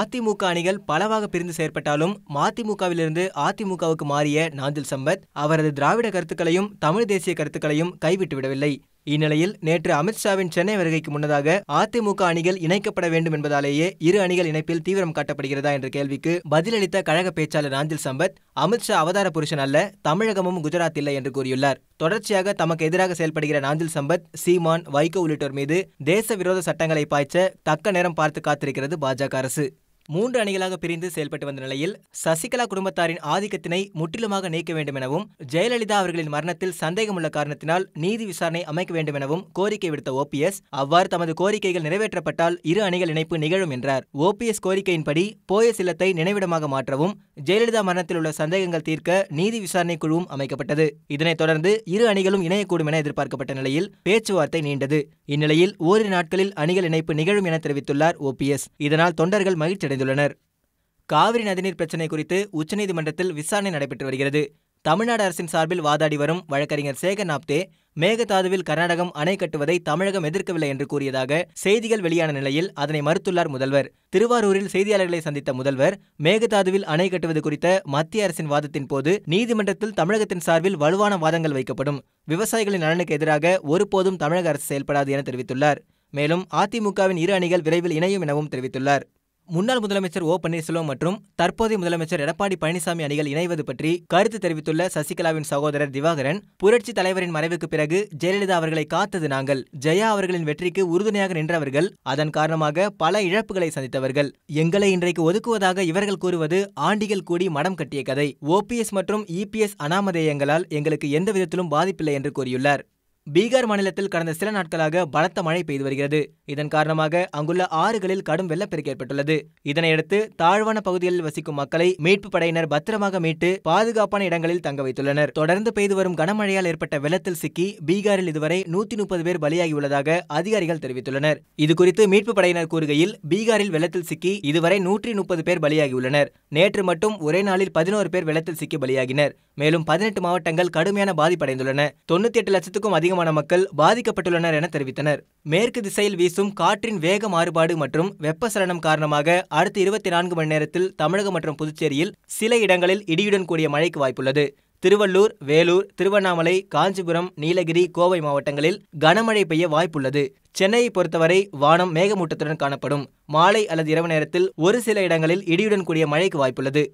அதிமுக அணிகள் பலவாக பிரிந்து செயற்பட்டாலும் மதிமுகவிலிருந்து அதிமுகவுக்கு மாறிய நாஞ்சில் சம்பத் அவரது திராவிட கருத்துக்களையும் தமிழ் தேசிய கருத்துக்களையும் கைவிட்டுவிடவில்லை இந்நிலையில் நேற்று அமித்ஷாவின் சென்னை வருகைக்கு முன்னதாக அதிமுக அணிகள் இணைக்கப்பட வேண்டும் என்பதாலேயே இரு அணிகள் இணைப்பில் தீவிரம் காட்டப்படுகிறதா என்ற கேள்விக்கு பதிலளித்த கழக பேச்சாளர் ராஞ்சில் சம்பத் அமித்ஷா அவதார புருஷன் அல்ல தமிழகமும் குஜராத் இல்லை என்று கூறியுள்ளார் தொடர்ச்சியாக தமக்கு எதிராக செயல்படுகிற நாஞ்சில் சம்பத் சீமான் வைகோ உள்ளிட்டோர் மீது தேச விரோத சட்டங்களை பாய்ச்ச தக்க நேரம் பார்த்து காத்திருக்கிறது பாஜக அரசு மூன்று அணிகளாக பிரிந்து செயல்பட்டு வந்த நிலையில் சசிகலா குடும்பத்தாரின் ஆதிக்கத்தினை முற்றிலுமாக நீக்க வேண்டும் எனவும் ஜெயலலிதா அவர்களின் மரணத்தில் சந்தேகமுள்ள காரணத்தினால் நீதி விசாரணை அமைக்க வேண்டும் எனவும் கோரிக்கை விடுத்த ஓபிஎஸ் அவ்வாறு தமது கோரிக்கைகள் நிறைவேற்றப்பட்டால் இரு அணிகள் இணைப்பு நிகழும் என்றார் ஓபிஎஸ் கோரிக்கையின்படி போயஸ் இல்லத்தை நினைவிடமாக மாற்றவும் ஜெயலலிதா மரணத்தில் உள்ள சந்தேகங்கள் தீர்க்க நீதி விசாரணை குழுவும் அமைக்கப்பட்டது இதனைத் தொடர்ந்து இரு அணிகளும் இணையக்கூடும் என எதிர்பார்க்கப்பட்ட நிலையில் பேச்சுவார்த்தை நீண்டது இந்நிலையில் ஓரிரு நாட்களில் அணிகள் இணைப்பு நிகழும் என தெரிவித்துள்ளார் ஓபிஎஸ் இதனால் தொண்டர்கள் மகிழ்ச்சி அடைந்துள்ளனர் காவிரி நதிநீர் பிரச்சினை குறித்து உச்சநீதிமன்றத்தில் விசாரணை நடைபெற்று வருகிறது தமிழ்நாடு அரசின் சார்பில் வாதாடி வரும் வழக்கறிஞர் சேகர் நாப்தே மேகதாதுவில் கர்நாடகம் அணை கட்டுவதை தமிழகம் எதிர்க்கவில்லை என்று கூறியதாக செய்திகள் வெளியான நிலையில் அதனை மறுத்துள்ளார் முதல்வர் திருவாரூரில் செய்தியாளர்களை சந்தித்த முதல்வர் மேகதாதுவில் அணை கட்டுவது குறித்த மத்திய அரசின் வாதத்தின் போது நீதிமன்றத்தில் தமிழகத்தின் சார்பில் வலுவான வாதங்கள் வைக்கப்படும் விவசாயிகளின் நலனுக்கு எதிராக ஒருபோதும் தமிழக அரசு செயல்படாது என தெரிவித்துள்ளார் மேலும் அதிமுகவின் இரு அணிகள் விரைவில் இணையும் எனவும் தெரிவித்துள்ளார் முன்னாள் முதலமைச்சர் ஓ பன்னீர்செல்வம் மற்றும் தற்போதைய முதலமைச்சர் எடப்பாடி பழனிசாமி அணிகள் இணைவது பற்றி கருத்து தெரிவித்துள்ள சசிகலாவின் சகோதரர் திவாகரன் புரட்சி தலைவரின் மறைவுக்கு பிறகு ஜெயலலிதா அவர்களை காத்தது நாங்கள் ஜெயா அவர்களின் வெற்றிக்கு உறுதுணையாக நின்றவர்கள் அதன் காரணமாக பல இழப்புகளை சந்தித்தவர்கள் எங்களை இன்றைக்கு ஒதுக்குவதாக இவர்கள் கூறுவது ஆண்டிகள் கூடி மடம் கட்டிய கதை ஓபிஎஸ் மற்றும் இபிஎஸ் அனாமதேயங்களால் எங்களுக்கு எந்த விதத்திலும் பாதிப்பில்லை என்று கூறியுள்ளார் பீகார் மாநிலத்தில் கடந்த சில நாட்களாக பலத்த மழை பெய்து வருகிறது இதன் காரணமாக அங்குள்ள ஆறுகளில் கடும் வெள்ளப்பெருக்கு ஏற்பட்டுள்ளது இதனையடுத்து தாழ்வான பகுதிகளில் வசிக்கும் மக்களை மீட்பு படையினர் பத்திரமாக மீட்டு பாதுகாப்பான இடங்களில் தங்க வைத்துள்ளனர் தொடர்ந்து பெய்து வரும் கனமழையால் ஏற்பட்ட வெள்ளத்தில் சிக்கி பீகாரில் இதுவரை நூத்தி முப்பது பேர் பலியாகியுள்ளதாக அதிகாரிகள் தெரிவித்துள்ளனர் இதுகுறித்து மீட்பு படையினர் கூறுகையில் பீகாரில் வெள்ளத்தில் சிக்கி இதுவரை நூற்றி முப்பது பேர் பலியாகியுள்ளனர் நேற்று மட்டும் ஒரே நாளில் பதினோரு பேர் வெள்ளத்தில் சிக்கி பலியாகினர் மேலும் பதினெட்டு மாவட்டங்கள் கடுமையான பாதிப்படைந்துள்ளன தொண்ணூத்தி எட்டு லட்சத்துக்கும் அதிகம் அதிகமான மக்கள் பாதிக்கப்பட்டுள்ளனர் என தெரிவித்தனர் மேற்கு திசையில் வீசும் காற்றின் வேக மாறுபாடு மற்றும் வெப்பசலனம் காரணமாக அடுத்த இருபத்தி நான்கு மணி நேரத்தில் தமிழகம் மற்றும் புதுச்சேரியில் சில இடங்களில் இடியுடன் கூடிய மழைக்கு வாய்ப்புள்ளது திருவள்ளூர் வேலூர் திருவண்ணாமலை காஞ்சிபுரம் நீலகிரி கோவை மாவட்டங்களில் கனமழை பெய்ய வாய்ப்புள்ளது சென்னையை பொறுத்தவரை வானம் மேகமூட்டத்துடன் காணப்படும் மாலை அல்லது இரவு நேரத்தில் ஒரு சில இடங்களில் இடியுடன் கூடிய மழைக்கு வாய்ப்புள்ளது